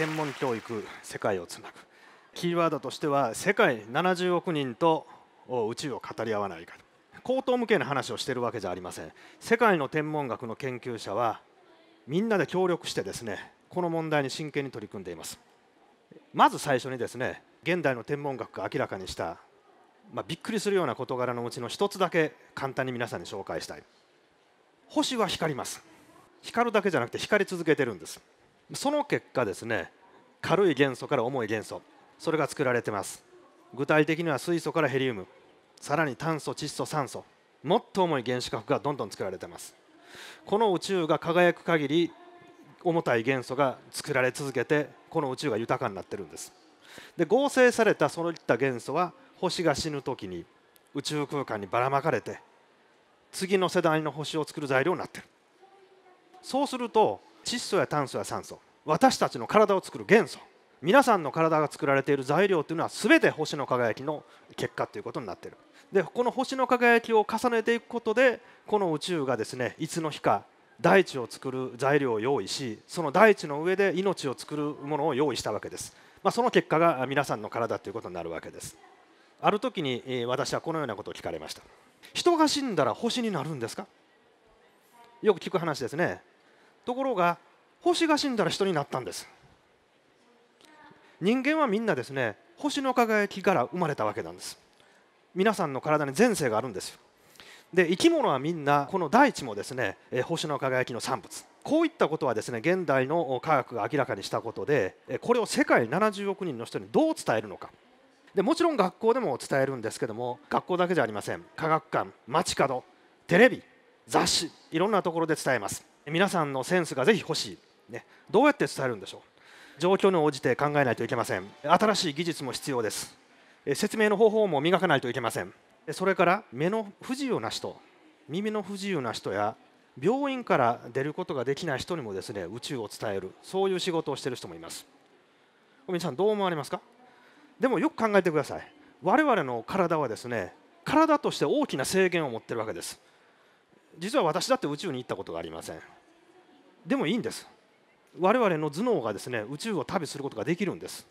専門教育世界をつなぐキーワードとしては世界70億人と宇宙を語り合わないか口頭無形な話をしているわけじゃありません世界の天文学の研究者はみんなで協力してですねこの問題に真剣に取り組んでいますまず最初にですね現代の天文学が明らかにした、まあ、びっくりするような事柄のうちの一つだけ簡単に皆さんに紹介したい星は光ります光るだけじゃなくて光り続けてるんですその結果ですね軽い元素から重い元素それが作られてます具体的には水素からヘリウムさらに炭素窒素酸素もっと重い原子核がどんどん作られてますこの宇宙が輝く限り重たい元素が作られ続けてこの宇宙が豊かになってるんですで合成されたそういった元素は星が死ぬ時に宇宙空間にばらまかれて次の世代の星を作る材料になってるそうすると窒素や炭素や酸素私たちの体を作る元素皆さんの体が作られている材料というのは全て星の輝きの結果ということになっているでこの星の輝きを重ねていくことでこの宇宙がですねいつの日か大地を作る材料を用意しその大地の上で命を作るものを用意したわけです、まあ、その結果が皆さんの体ということになるわけですある時に私はこのようなことを聞かれました人が死んだら星になるんですかよく聞く話ですねところが星が死んだら人になったんです人間はみんなですね星の輝きから生まれたわけなんです皆さんの体に前世があるんですよで生き物はみんなこの大地もですね星の輝きの産物こういったことはですね現代の科学が明らかにしたことでこれを世界70億人の人にどう伝えるのかでもちろん学校でも伝えるんですけども学校だけじゃありません科学館街角テレビ雑誌いろんなところで伝えます皆さんのセンスがぜひ欲しい、ね、どうやって伝えるんでしょう状況に応じて考えないといけません新しい技術も必要です説明の方法も磨かないといけませんそれから目の不自由な人耳の不自由な人や病院から出ることができない人にもですね宇宙を伝えるそういう仕事をしている人もいます皆さんどう思われますかでもよく考えてください我々の体はですね体として大きな制限を持っているわけです実は私だって宇宙に行ったことがありませんでもいいんです我々の頭脳がですね宇宙を旅することができるんです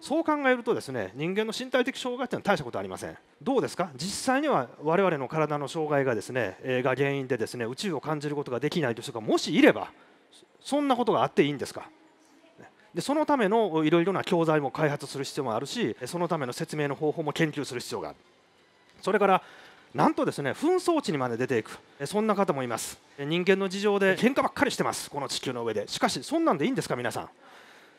そう考えるとですね人間の身体的障害というのは大したことありませんどうですか実際には我々の体の障害がですね、えが原因でですね宇宙を感じることができないという人がもしいればそんなことがあっていいんですかでそのためのいろいろな教材も開発する必要もあるしそのための説明の方法も研究する必要があるそれからなんとですね紛争地にまで出ていくそんな方もいます人間の事情で喧嘩ばっかりしてますこの地球の上でしかしそんなんでいいんですか皆さん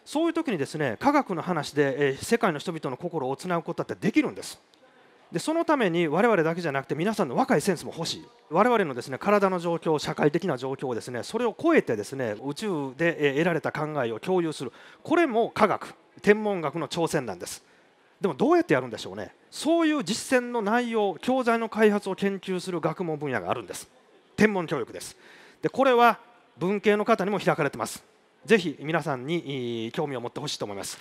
そういう時にですね科学の話で世界の人々の心をつなぐことだってできるんですでそのために我々だけじゃなくて皆さんの若いセンスも欲しい我々のですね体の状況社会的な状況をですねそれを超えてですね宇宙で得られた考えを共有するこれも科学天文学の挑戦なんですでもどうやってやるんでしょうねそういう実践の内容教材の開発を研究する学問分野があるんです天文教育ですでこれは文系の方にも開かれてますぜひ皆さんに興味を持ってほしいと思います